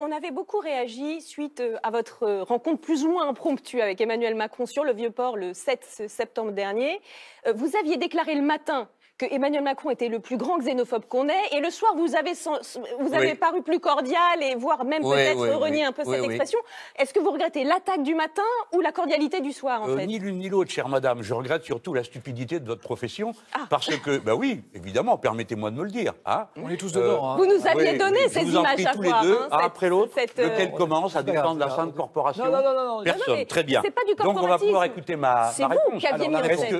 On avait beaucoup réagi suite euh, à votre euh, rencontre plus ou moins impromptue avec Emmanuel Macron sur le Vieux-Port le 7 septembre dernier. Euh, vous aviez déclaré le matin que Emmanuel Macron était le plus grand xénophobe qu'on ait. Et le soir, vous avez, vous avez paru plus cordial et voire même peut-être renier un peu cette expression. Est-ce que vous regrettez l'attaque du matin ou la cordialité du soir, en euh, fait Ni l'une ni l'autre, chère madame. Je regrette surtout la stupidité de votre profession. Ah. Parce que, bah oui, évidemment, permettez-moi de me le dire. Hein. On est tous euh, Vous nous aviez donné ces images à tous les deux, hein, après l'autre, cette, euh, lequel commence à défendre la sainte corporation. Non, non, non, non Personne. Très bien. Donc on va pouvoir écouter ma, réponse.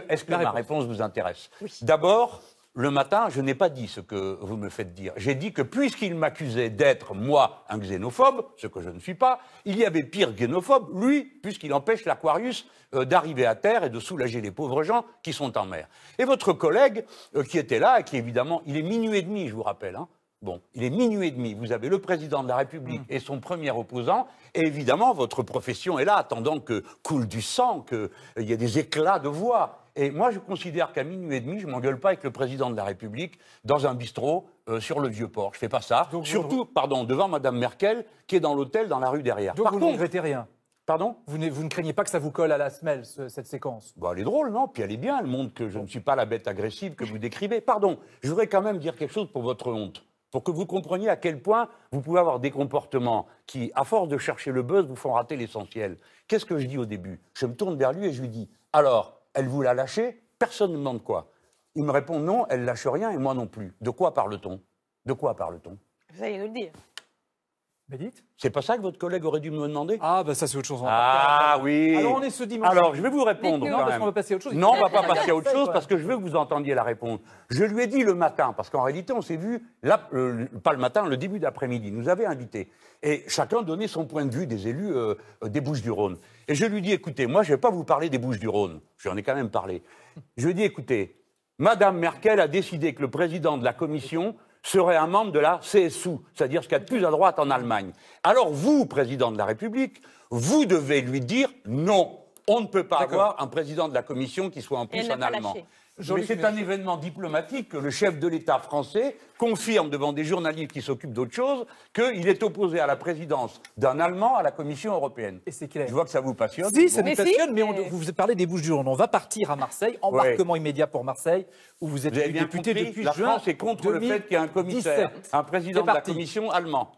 Est-ce que ma réponse vous intéresse D'abord, Or, le matin, je n'ai pas dit ce que vous me faites dire. J'ai dit que puisqu'il m'accusait d'être, moi, un xénophobe, ce que je ne suis pas, il y avait pire xénophobe, lui, puisqu'il empêche l'Aquarius euh, d'arriver à terre et de soulager les pauvres gens qui sont en mer. Et votre collègue euh, qui était là, et qui évidemment, il est minuit et demi, je vous rappelle, hein. Bon, il est minuit et demi. Vous avez le président de la République hmm. et son premier opposant. Et évidemment, votre profession est là, attendant que coule du sang, qu'il euh, y ait des éclats de voix. Et moi, je considère qu'à minuit et demi, je m'engueule pas avec le président de la République dans un bistrot euh, sur le vieux port. Je ne fais pas ça. Surtout, pardon, devant Mme Merkel, qui est dans l'hôtel, dans la rue derrière. Donc vous ne regrettez rien. Pardon vous ne, craignez pas que ça vous colle à la semelle, cette séquence bah, Elle est drôle, non Puis elle est bien, elle montre que je ne suis pas la bête agressive que vous décrivez. Pardon, je voudrais quand même dire quelque chose pour votre honte, pour que vous compreniez à quel point vous pouvez avoir des comportements qui, à force de chercher le buzz, vous font rater l'essentiel. Qu'est-ce que je dis au début Je me tourne vers lui et je lui dis, alors, elle vous l'a lâché Personne ne demande quoi. Il me répond non, elle lâche rien et moi non plus. De quoi parle-t-on De quoi parle-t-on Vous allez nous le dire. C'est pas ça que votre collègue aurait dû me demander Ah, ben ça, c'est autre chose. Hein. Ah, oui. Alors, on est ce dimanche. Alors, je vais vous répondre. Non, parce qu'on va passer à autre chose. Non, on va pas passer à autre chose parce que je veux que vous entendiez la réponse. Je lui ai dit le matin, parce qu'en réalité, on s'est vu, là, pas le matin, le début d'après-midi. Nous avait invités. Et chacun donnait son point de vue des élus euh, euh, des Bouches-du-Rhône. Et je lui dis écoutez, moi, je vais pas vous parler des Bouches-du-Rhône. J'en ai quand même parlé. Je lui ai dit écoutez, Madame Merkel a décidé que le président de la Commission serait un membre de la CSU, c'est-à-dire ce qu'il y a de plus à droite en Allemagne. Alors vous, président de la République, vous devez lui dire non. On ne peut pas avoir un président de la Commission qui soit en plus un Allemand. Mais c'est un événement diplomatique que le chef de l'État français confirme devant des journalistes qui s'occupent d'autre chose qu'il est opposé à la présidence d'un Allemand à la Commission européenne. Et Je vois que ça vous passionne. Si, ça passionne, mais, vous vous parlez des Bouches du jour. On va partir à Marseille, embarquement immédiat pour Marseille, où vous êtes député depuis juin. La contre le fait qu'il y ait un commissaire, un président de la Commission allemand.